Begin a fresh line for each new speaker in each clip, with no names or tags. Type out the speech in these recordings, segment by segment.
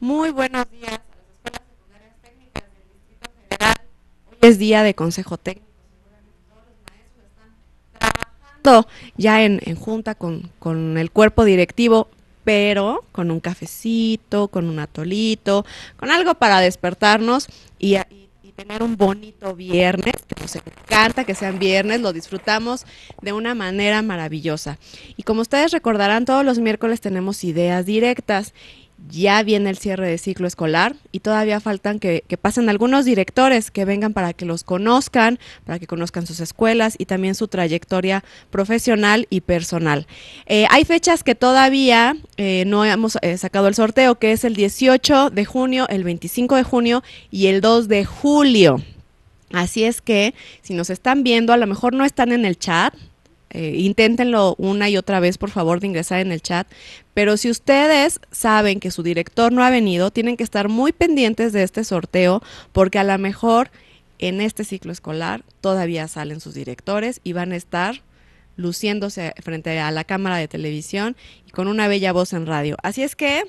Muy buenos días a las escuelas secundarias técnicas del Distrito Federal. Hoy es día de Consejo Técnico. todos los maestros están trabajando ya en, junta con, el cuerpo directivo, pero con un cafecito, con un atolito, con algo para despertarnos y, y, tener un bonito viernes, que nos encanta que sean viernes, lo disfrutamos de una manera maravillosa. Y como ustedes recordarán, todos los miércoles tenemos ideas directas ya viene el cierre de ciclo escolar y todavía faltan que, pasen algunos directores que vengan para que los conozcan, para que conozcan sus escuelas y también su trayectoria profesional y personal. Eh, hay fechas que todavía eh, no hemos eh, sacado el sorteo, que es el 18 de junio, el 25 de junio y el 2 de julio. Así es que si nos están viendo, a lo mejor no están en el chat, eh, inténtenlo una y otra vez, por favor, de ingresar en el chat. Pero si ustedes saben que su director no ha venido, tienen que estar muy pendientes de este sorteo, porque a lo mejor en este ciclo escolar todavía salen sus directores y van a estar luciéndose frente a la cámara de televisión y con una bella voz en radio. Así es que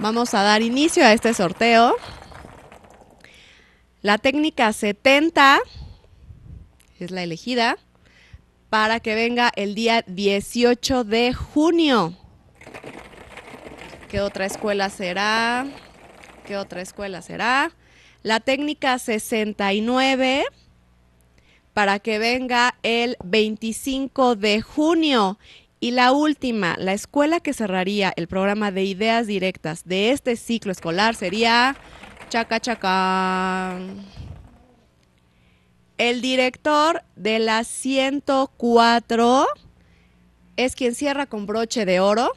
vamos a dar inicio a este sorteo. La técnica 70 es la elegida para que venga el día 18 de junio. ¿Qué otra escuela será? ¿Qué otra escuela será? La técnica 69 para que venga el 25 de junio. Y la última, la escuela que cerraría el programa de ideas directas de este ciclo escolar sería Chaca el director de la 104 es quien cierra con broche de oro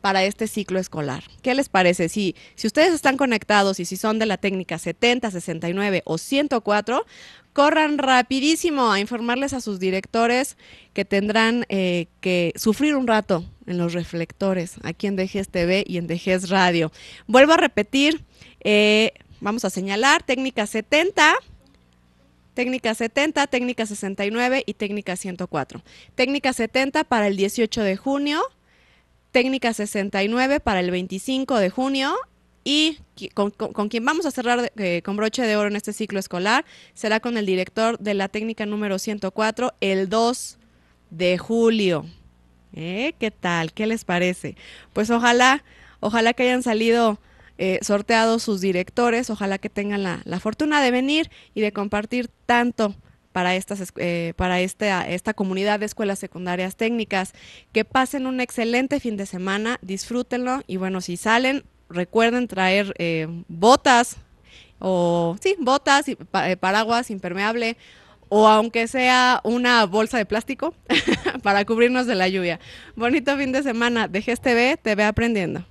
para este ciclo escolar. ¿Qué les parece? Si, si ustedes están conectados y si son de la técnica 70, 69 o 104, corran rapidísimo a informarles a sus directores que tendrán eh, que sufrir un rato en los reflectores aquí en DGES TV y en DGS Radio. Vuelvo a repetir, eh, vamos a señalar técnica 70, técnica 70, técnica 69 y técnica 104. Técnica 70 para el 18 de junio, técnica 69 para el 25 de junio y con, quien vamos a cerrar eh, con broche de oro en este ciclo escolar será con el director de la técnica número 104 el 2 de julio. ¿Eh? ¿Qué tal? ¿Qué les parece? Pues ojalá, ojalá que hayan salido eh, sorteados sus directores. Ojalá que tengan la, fortuna de venir y de compartir tanto para, estas, eh, para esta, esta comunidad de escuelas secundarias técnicas. Que pasen un excelente fin de semana, disfrútenlo y bueno, si salen, recuerden traer eh, botas o sí, botas, y eh, paraguas impermeable o aunque sea una bolsa de plástico para cubrirnos de la lluvia. Bonito fin de semana de GSTV, este te ve aprendiendo.